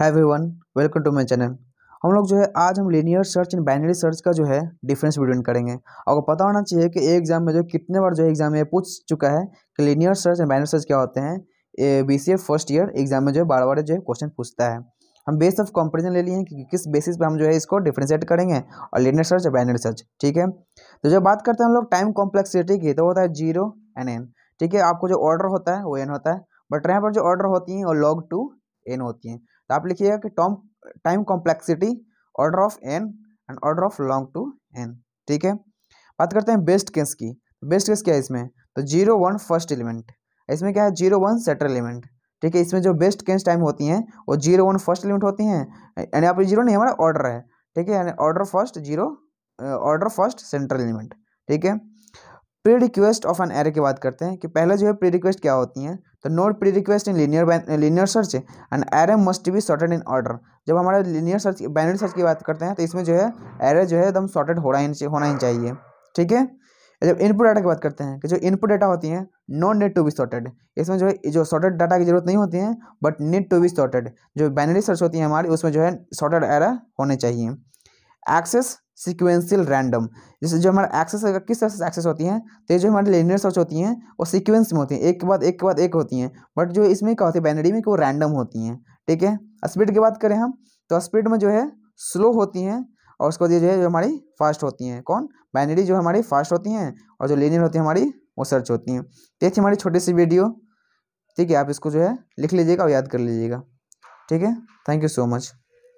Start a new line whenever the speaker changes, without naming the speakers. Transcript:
hi everyone welcome to my channel हम लोग जो है आज हम linear search and binary search का जो है डिफरेंस बिटवीन करेंगे आपको पता होना चाहिए कि एग्जाम में जो कितने बार जो एग्जाम में पूछ चुका है कि linear search and binary search क्या होते हैं B C first year exam में जो है बार बार जो है क्वेश्चन पूछता है हम बेस ऑफ कॉम्पेरिजन ले लिए हैं कि किस बेसिस पे हम जो है इसको डिफ्रेंशिएट करेंगे और लीनियर सर्च और बाइनरी सर्च ठीक है तो जब बात करते हैं हम लोग टाइम कॉम्प्लेक्सिटी की तो होता है जीरो एन एन ठीक है आपको जो ऑर्डर होता है वो एन होता है बट यहाँ पर जो ऑर्डर होती हैं वो लॉग टू एन होती हैं तो आप लिखिएगा कि टॉम time complexity order of N and order of log two N ठीक है बात करते हैं बेस्ट केस की बेस्ट केस क्या है इसमें तो जीरो वन फर्स्ट एलिमेंट इसमें क्या है जीरो वन सेटर एलिमेंट ठीक है इसमें जो बेस्ट केस टाइम होती हैं वो जीरो वन फर्स्ट एलिमेंट होती हैं यानी आप जीरो नहीं हमारा ऑर्डर है ठीक है यानी order first zero order first central element ठीक है prerequisite of an array की बात करते हैं कि पहले जो है प्री रिक्वेस्ट क्या होती हैं तो no prerequisite in linear linear search and array must be sorted in order जब हमारा लीनियर सर्च बाइनरी सर्च की बात करते हैं तो इसमें जो है एरे जो है एकदम सॉर्टेड होना ही होना ही चाहिए ठीक है जब इनपुट डाटा की बात करते हैं कि जो इनपुट डाटा होती हैं no need to be sorted इसमें जो है जो सॉर्टेड डाटा की जरूरत नहीं होती है but need to be sorted जो बाइनरी सर्च होती है हमारी उसमें जो है सॉर्टेड एरा होने चाहिए एक्सेस सिक्वेंशियल रैंडम जैसे जो हमारा एक्सेस अगर किस तरह से एक्सेस होती हैं तो ये जो हमारी लेनियर सर्च होती हैं वो सीक्वेंस में होती हैं एक के बाद एक के बाद एक होती हैं बट जो इसमें क्या होती है बैनरी में कि वो रैंडम होती हैं ठीक है स्पीड की बात करें हम तो स्पीड में जो है स्लो होती हैं और उसके बाद ये जो है जो हमारी फास्ट होती हैं कौन बाइनरी जो हमारी फास्ट होती हैं और जो लेनियर होती है हमारी वो सर्च होती हैं तो ये थी हमारी छोटी सी वीडियो ठीक है आप इसको जो है लिख लीजिएगा और याद कर लीजिएगा ठीक है थैंक यू सो मच